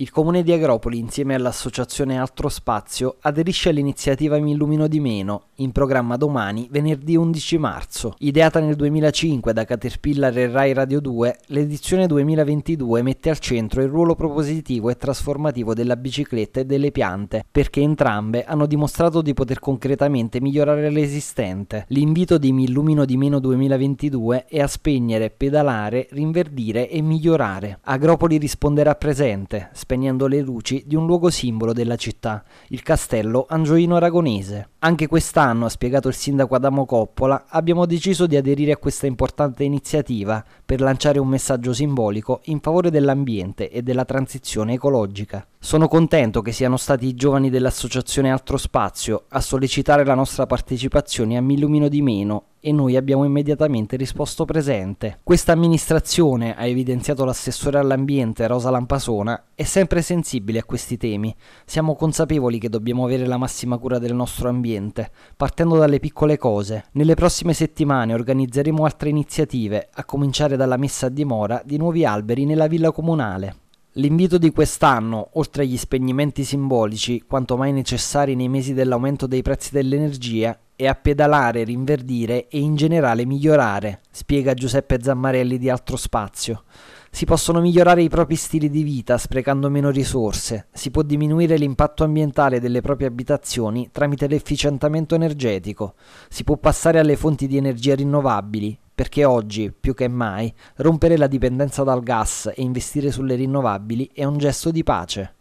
Il comune di Agropoli, insieme all'associazione Altro Spazio, aderisce all'iniziativa Mi illumino di meno, in programma domani, venerdì 11 marzo. Ideata nel 2005 da Caterpillar e Rai Radio 2, l'edizione 2022 mette al centro il ruolo propositivo e trasformativo della bicicletta e delle piante, perché entrambe hanno dimostrato di poter concretamente migliorare l'esistente. L'invito di Mi illumino di meno 2022 è a spegnere, pedalare, rinverdire e migliorare. Agropoli risponderà presente, spegnendo le luci di un luogo simbolo della città, il castello angioino-aragonese. Anche quest'anno, ha spiegato il sindaco Adamo Coppola, abbiamo deciso di aderire a questa importante iniziativa per lanciare un messaggio simbolico in favore dell'ambiente e della transizione ecologica. Sono contento che siano stati i giovani dell'associazione Altro Spazio a sollecitare la nostra partecipazione a Mi di Meno e noi abbiamo immediatamente risposto presente. Questa amministrazione, ha evidenziato l'assessore all'ambiente Rosa Lampasona, è sempre sensibile a questi temi. Siamo consapevoli che dobbiamo avere la massima cura del nostro ambiente ambiente, partendo dalle piccole cose. Nelle prossime settimane organizzeremo altre iniziative, a cominciare dalla messa a dimora di nuovi alberi nella villa comunale. L'invito di quest'anno, oltre agli spegnimenti simbolici, quanto mai necessari nei mesi dell'aumento dei prezzi dell'energia, e a pedalare, rinverdire e in generale migliorare, spiega Giuseppe Zammarelli di Altro Spazio. Si possono migliorare i propri stili di vita sprecando meno risorse, si può diminuire l'impatto ambientale delle proprie abitazioni tramite l'efficientamento energetico, si può passare alle fonti di energia rinnovabili, perché oggi, più che mai, rompere la dipendenza dal gas e investire sulle rinnovabili è un gesto di pace.